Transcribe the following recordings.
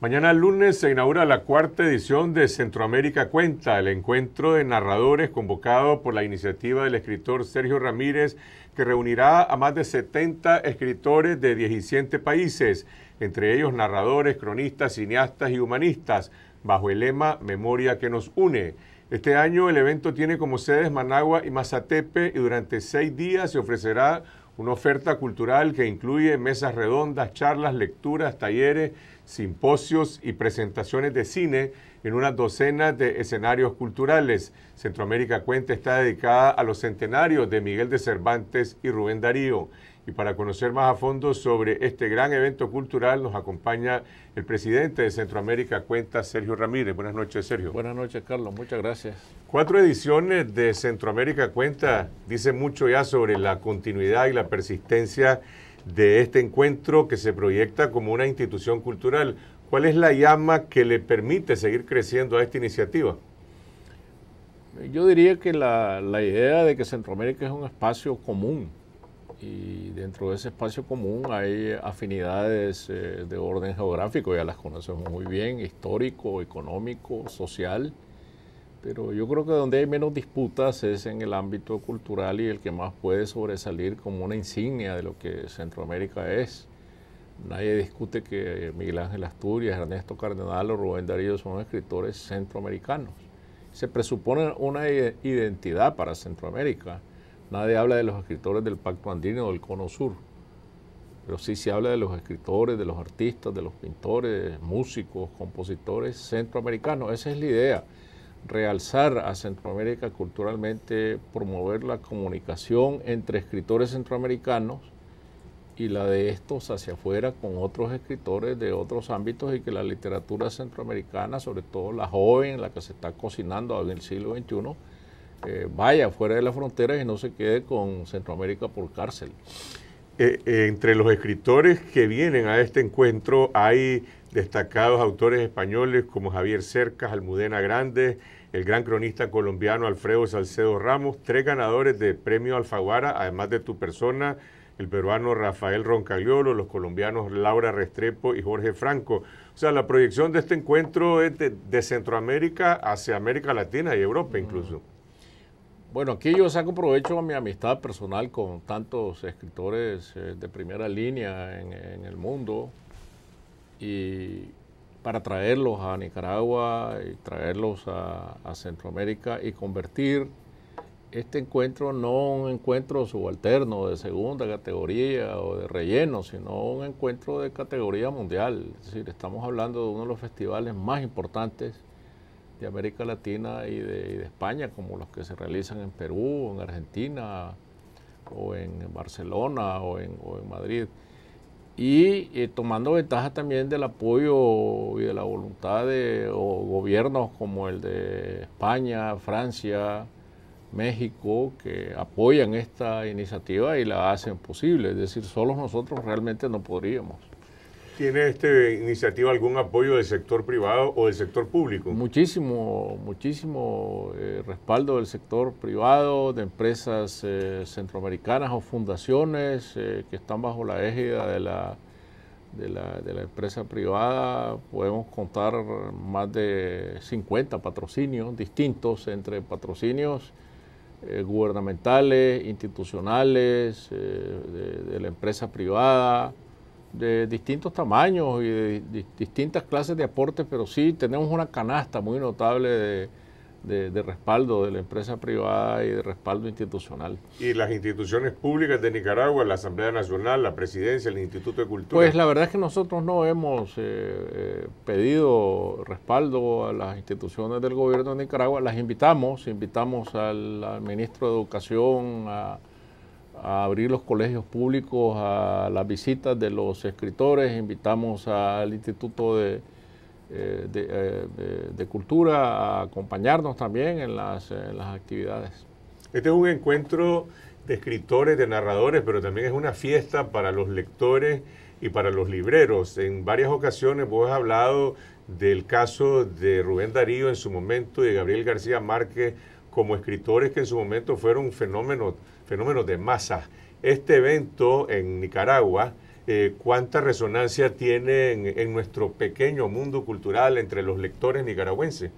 Mañana lunes se inaugura la cuarta edición de Centroamérica Cuenta, el encuentro de narradores convocado por la iniciativa del escritor Sergio Ramírez, que reunirá a más de 70 escritores de 17 países, entre ellos narradores, cronistas, cineastas y humanistas, bajo el lema Memoria que nos une. Este año el evento tiene como sedes Managua y Mazatepe y durante seis días se ofrecerá una oferta cultural que incluye mesas redondas, charlas, lecturas, talleres, simposios y presentaciones de cine en unas docenas de escenarios culturales. Centroamérica Cuenta está dedicada a los centenarios de Miguel de Cervantes y Rubén Darío. Y para conocer más a fondo sobre este gran evento cultural nos acompaña el presidente de Centroamérica Cuenta, Sergio Ramírez. Buenas noches, Sergio. Buenas noches, Carlos. Muchas gracias. Cuatro ediciones de Centroamérica Cuenta dicen mucho ya sobre la continuidad y la persistencia de este encuentro que se proyecta como una institución cultural. ¿Cuál es la llama que le permite seguir creciendo a esta iniciativa? Yo diría que la, la idea de que Centroamérica es un espacio común, y dentro de ese espacio común hay afinidades eh, de orden geográfico, ya las conocemos muy bien, histórico, económico, social, pero yo creo que donde hay menos disputas es en el ámbito cultural y el que más puede sobresalir como una insignia de lo que Centroamérica es. Nadie discute que Miguel Ángel Asturias, Ernesto Cardenal o Rubén Darío son escritores centroamericanos. Se presupone una identidad para Centroamérica Nadie habla de los escritores del Pacto Andino o del Cono Sur, pero sí se habla de los escritores, de los artistas, de los pintores, músicos, compositores centroamericanos. Esa es la idea, realzar a Centroamérica culturalmente, promover la comunicación entre escritores centroamericanos y la de estos hacia afuera con otros escritores de otros ámbitos y que la literatura centroamericana, sobre todo la joven, la que se está cocinando en el siglo XXI, eh, vaya fuera de las fronteras y no se quede con Centroamérica por cárcel. Eh, eh, entre los escritores que vienen a este encuentro hay destacados autores españoles como Javier Cercas, Almudena Grande el gran cronista colombiano Alfredo Salcedo Ramos, tres ganadores de premio Alfaguara, además de tu persona, el peruano Rafael Roncagliolo, los colombianos Laura Restrepo y Jorge Franco. O sea, la proyección de este encuentro es de, Centroamérica hacia América Latina y Europa mm. incluso. Bueno, aquí yo saco provecho a mi amistad personal con tantos escritores eh, de primera línea en, el mundo y para traerlos a Nicaragua y traerlos a, Centroamérica y convertir este encuentro no un encuentro subalterno de segunda categoría o de relleno, sino un encuentro de categoría mundial. Es decir, estamos hablando de uno de los festivales más importantes de América Latina y de, España, como los que se realizan en Perú, en Argentina, o en Barcelona, o en, Madrid. Y eh, tomando ventaja también del apoyo y de la voluntad de gobiernos como el de España, Francia, México, que apoyan esta iniciativa y la hacen posible. Es decir, solos nosotros realmente no podríamos. ¿Tiene esta iniciativa algún apoyo del sector privado o del sector público? Muchísimo, muchísimo eh, respaldo del sector privado, de empresas eh, centroamericanas o fundaciones eh, que están bajo la égida de la, de la, de la empresa privada. Podemos contar más de 50 patrocinios distintos entre patrocinios. gubernamentales, institucionales, de, la empresa privada, de distintos tamaños y de distintas clases de aportes, pero sí tenemos una canasta muy notable de, respaldo de la empresa privada y de respaldo institucional. ¿Y las instituciones públicas de Nicaragua, la Asamblea Nacional, la Presidencia, el Instituto de Cultura? Pues la verdad es que nosotros no hemos eh, eh, pedido respaldo a las instituciones del gobierno de Nicaragua, las invitamos, invitamos al, al ministro de Educación, a a abrir los colegios públicos a las visitas de los escritores, invitamos al Instituto de, eh, eh, de, Cultura a acompañarnos también en las, las actividades. Este es un encuentro de escritores, de narradores, pero también es una fiesta para los lectores y para los libreros. En varias ocasiones vos has hablado del caso de Rubén Darío en su momento y de Gabriel García Márquez como escritores que en su momento fueron un fenómeno fenómenos de masa. Este evento en Nicaragua, eh, ¿cuánta resonancia tiene en, nuestro pequeño mundo cultural entre los lectores nicaragüenses?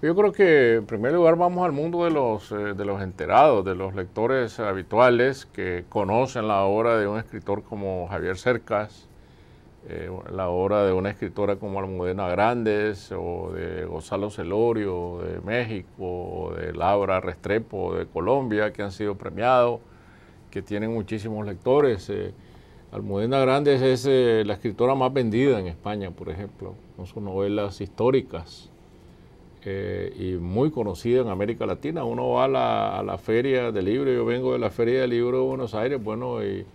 Pues yo creo que en primer lugar vamos al mundo de los, eh, de los enterados, de los lectores habituales que conocen la obra de un escritor como Javier Cercas, eh, la obra de una escritora como Almudena Grandes o de Gonzalo Celorio de México o de Laura Restrepo de Colombia que han sido premiados, que tienen muchísimos lectores. Eh, Almudena Grandes es eh, la escritora más vendida en España, por ejemplo, con sus novelas históricas y muy conocida en América Latina. Uno va a la, a la feria del libro, yo vengo de la feria del libro de Buenos Aires, bueno, y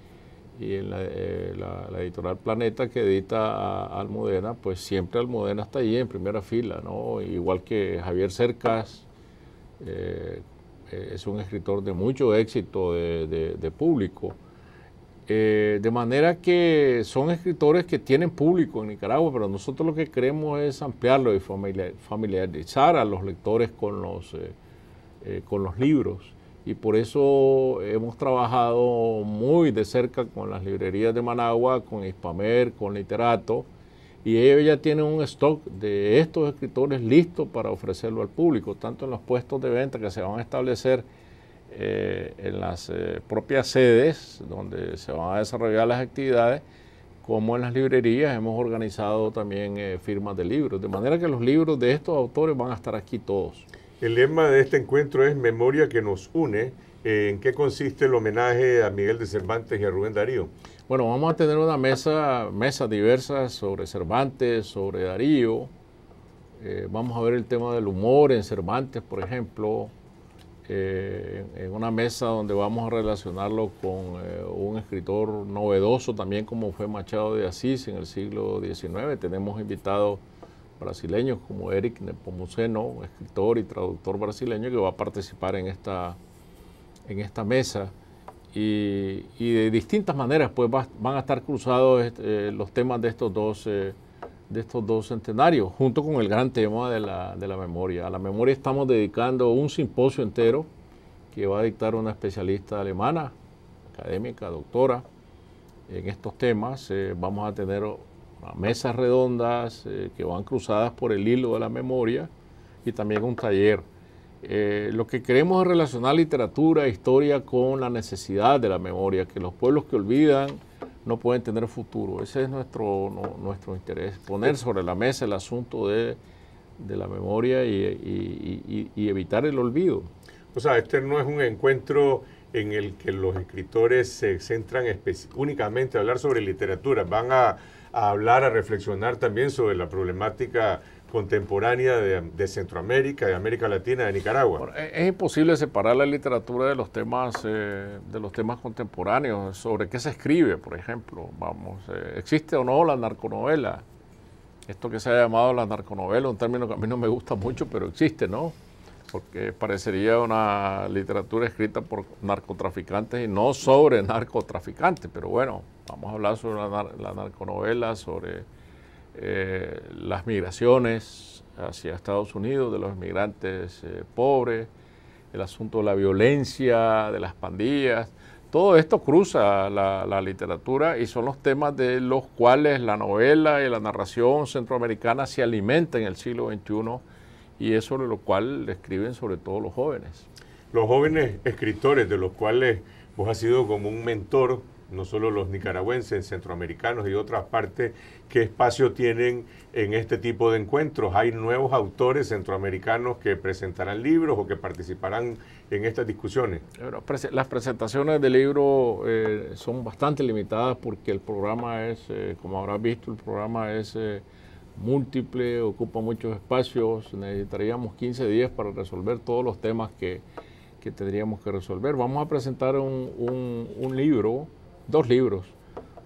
y en eh, la, editorial Planeta que edita a Almudena, pues siempre Almudena está ahí en primera fila, ¿no? Igual que Javier Cercas, eh, es un escritor de mucho éxito de, público. Eh, de manera que son escritores que tienen público en Nicaragua, pero nosotros lo que queremos es ampliarlo y familiarizar a los lectores con los, con los libros y por eso hemos trabajado muy de cerca con las librerías de Managua, con Hispamer, con Literato, y ellos ya tienen un stock de estos escritores listos para ofrecerlo al público, tanto en los puestos de venta que se van a establecer eh, en las eh, propias sedes donde se van a desarrollar las actividades, como en las librerías hemos organizado también eh, firmas de libros, de manera que los libros de estos autores van a estar aquí todos. El lema de este encuentro es Memoria que nos une. Eh, ¿En qué consiste el homenaje a Miguel de Cervantes y a Rubén Darío? Bueno, vamos a tener una mesa, mesas diversas sobre Cervantes, sobre Darío. Eh, vamos a ver el tema del humor en Cervantes, por ejemplo, eh, en una mesa donde vamos a relacionarlo con un escritor novedoso también como fue Machado de Asís en el siglo XIX. Tenemos invitados brasileños como Eric Nepomuceno, escritor y traductor brasileño, que va a participar en esta, en esta mesa. Y, de distintas maneras pues van a estar cruzados eh, los temas de estos dos eh, de estos dos centenarios, junto con el gran tema de la, de la, memoria. A la memoria estamos dedicando un simposio entero que va a dictar una especialista alemana, académica, doctora, en estos temas. Eh, vamos a tener mesas redondas eh, que van cruzadas por el hilo de la memoria y también un taller. Eh, lo que queremos es relacionar literatura e historia con la necesidad de la memoria, que los pueblos que olvidan no pueden tener futuro. Ese es nuestro, nuestro interés, poner sobre la mesa el asunto de, la memoria y, y evitar el olvido. O sea, este no es un encuentro en el que los escritores se centran únicamente a hablar sobre literatura, van a, hablar, a reflexionar también sobre la problemática contemporánea de, Centroamérica, de América Latina, de Nicaragua. E-, es imposible separar la literatura de los temas eh, de los temas contemporáneos, sobre qué se escribe, por ejemplo, vamos, eh, existe o no la narconovela, esto que se ha llamado la narconovela, un término que a mí no me gusta mucho, pero existe, ¿no? porque parecería una literatura escrita por narcotraficantes y no sobre narcotraficantes, pero bueno, vamos a hablar sobre la, narconovela, sobre eh, las migraciones hacia Estados Unidos de los migrantes eh, pobres, el asunto de la violencia, de las pandillas. Todo esto cruza la, la literatura y son los temas de los cuales la novela y la narración centroamericana se alimentan en el siglo XXI y es sobre lo cual escriben sobre todo los jóvenes. Los jóvenes escritores, de los cuales vos has sido como un mentor, no solo los nicaragüenses, centroamericanos y otras partes, ¿qué espacio tienen en este tipo de encuentros? ¿Hay nuevos autores centroamericanos que presentarán libros o que participarán en estas discusiones? Eh, las presentaciones de libros eh, son bastante limitadas porque el programa es, eh, como habrás visto, el programa es múltiple, ocupa muchos espacios, necesitaríamos 15 días para resolver todos los temas que, tendríamos que resolver. Vamos a presentar un, libro, dos libros,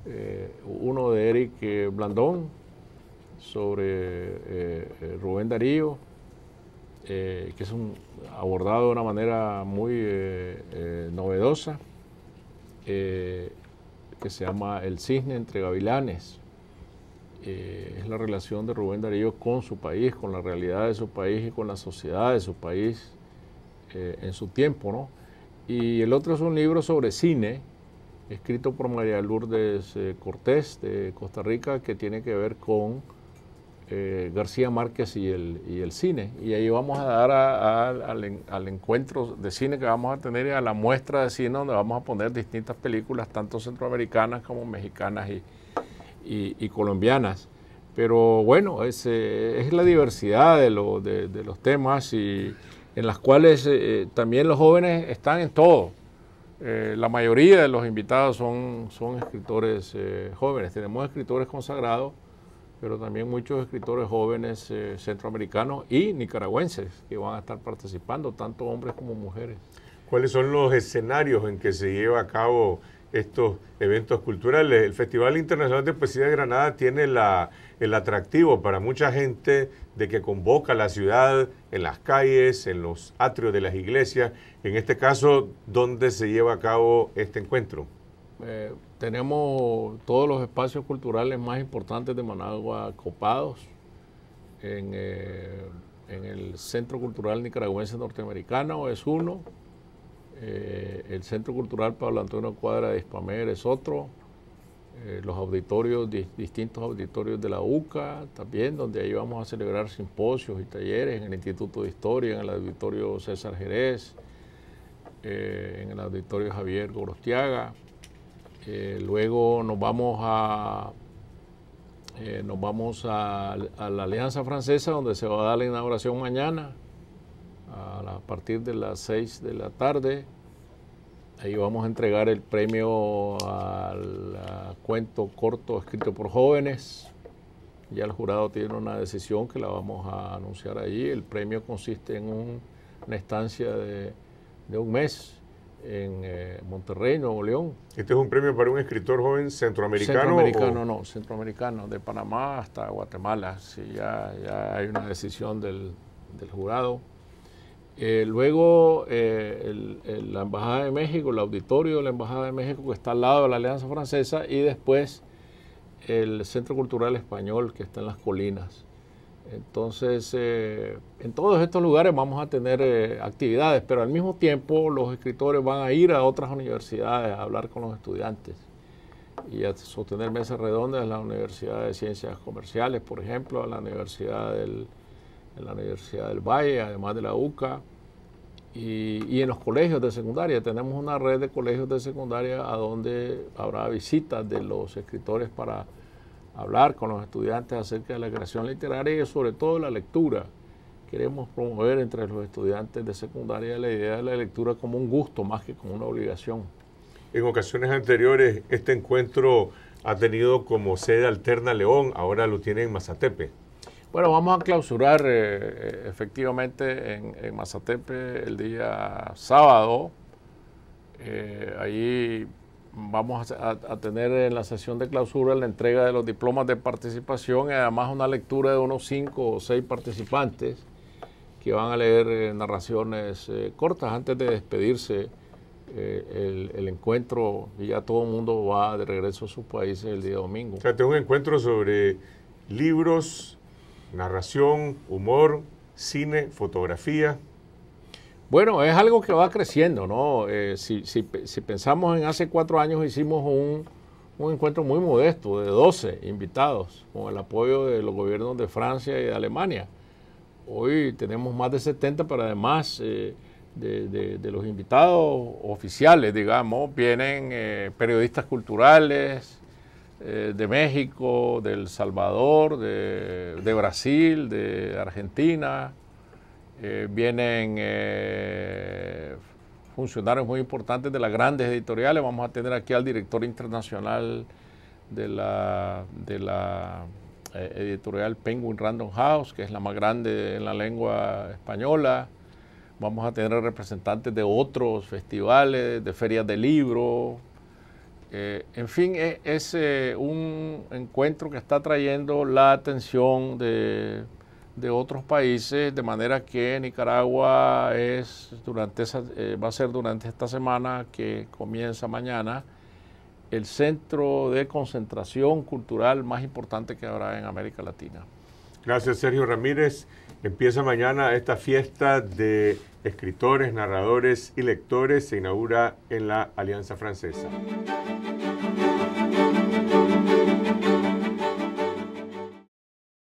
eh, uno de Eric eh, Blandón sobre eh, Rubén Darío, que es un, abordado de una manera muy novedosa, que se llama El cisne entre gavilanes eh, es la relación de Rubén Darío con su país, con la realidad de su país y con la sociedad de su país eh, en su tiempo, Y el otro es un libro sobre cine, escrito por María Lourdes eh, Cortés de Costa Rica, que tiene que ver con García Márquez y el, cine. Y ahí vamos a dar al, encuentro de cine que vamos a tener y a la muestra de cine donde vamos a poner distintas películas, tanto centroamericanas como mexicanas y, y, colombianas. Pero bueno, es, es la diversidad de, de, los temas y en las cuales eh, eh, también los jóvenes están en todo. Eh, la mayoría de los invitados son, son escritores jóvenes. Tenemos escritores consagrados, pero también muchos escritores jóvenes centroamericanos y nicaragüenses que van a estar participando, tanto hombres como mujeres. ¿Cuáles son los escenarios en que se lleva a cabo estos eventos culturales. El Festival Internacional de Poesía de Granada tiene el atractivo para mucha gente de que convoca la ciudad en las calles, en los atrios de las iglesias. En este caso, ¿dónde se lleva a cabo este encuentro? Eh, tenemos todos los espacios culturales más importantes de Managua copados en, eh, en el Centro Cultural Nicaragüense Norteamericano, es uno, eh, el Centro Cultural Pablo Antonio Cuadra de Espamer es otro. Eh, los auditorios, distintos auditorios de la UCA también, donde ahí vamos a celebrar simposios y talleres en el Instituto de Historia, en el Auditorio César Jerez, eh, en el Auditorio Javier Gorostiaga. luego nos vamos a nos vamos a la Alianza Francesa, donde se va a dar la inauguración mañana a partir de las 6 de la tarde. Ahí vamos a entregar el premio al cuento corto escrito por jóvenes. Ya el jurado tiene una decisión que la vamos a anunciar allí. El premio consiste en una estancia de, un mes en eh, Monterrey, Nuevo León. ¿Este es un premio para un escritor joven centroamericano? Centroamericano, no, centroamericano, de Panamá hasta Guatemala. si ya, hay una decisión del jurado eh, luego, eh, la Embajada de México, el auditorio de la Embajada de México que está al lado de la Alianza Francesa y después el Centro Cultural Español que está en las colinas. Entonces, eh, en todos estos lugares vamos a tener actividades, pero al mismo tiempo los escritores van a ir a otras universidades a hablar con los estudiantes y a sostener mesas redondas en la Universidad de Ciencias Comerciales, por ejemplo, a la Universidad del en la Universidad del Valle, además de la UCA, y, en los colegios de secundaria. Tenemos una red de colegios de secundaria a donde habrá visitas de los escritores para hablar con los estudiantes acerca de la creación literaria y sobre todo la lectura. Queremos promover entre los estudiantes de secundaria la idea de la lectura como un gusto más que como una obligación. En ocasiones anteriores este encuentro ha tenido como sede alterna León, ahora lo tiene en Mazatepe. Bueno, vamos a clausurar eh, eh, efectivamente en, Mazatepe el día sábado. Eh, allí vamos a, tener en la sesión de clausura la entrega de los diplomas de participación y además una lectura de unos cinco o seis participantes que van a leer eh, narraciones cortas antes de despedirse el, encuentro y ya todo el mundo va de regreso a sus países el día domingo. O sea, un encuentro sobre libros narración, humor, cine, fotografía. Bueno, es algo que va creciendo, ¿no? Eh, si, pensamos en hace cuatro años hicimos un, encuentro muy modesto de 12 invitados con el apoyo de los gobiernos de Francia y de Alemania. Hoy tenemos más de 70, pero además eh, de, los invitados oficiales, digamos, vienen eh, periodistas culturales, eh, de México, del Salvador, de, Brasil, de Argentina. Eh, vienen eh, funcionarios muy importantes de las grandes editoriales. Vamos a tener aquí al director internacional de la, de la editorial Penguin Random House, que es la más grande en la lengua española. Vamos a tener representantes de otros festivales, de ferias de libros, eh, en fin, e-, es, un encuentro que está trayendo la atención de, otros países, de manera que Nicaragua es durante esa, eh, va a ser durante esta semana que comienza mañana el centro de concentración cultural más importante que habrá en América Latina. Gracias, Sergio Ramírez. Empieza mañana esta fiesta de escritores, narradores y lectores. Se inaugura en la Alianza Francesa.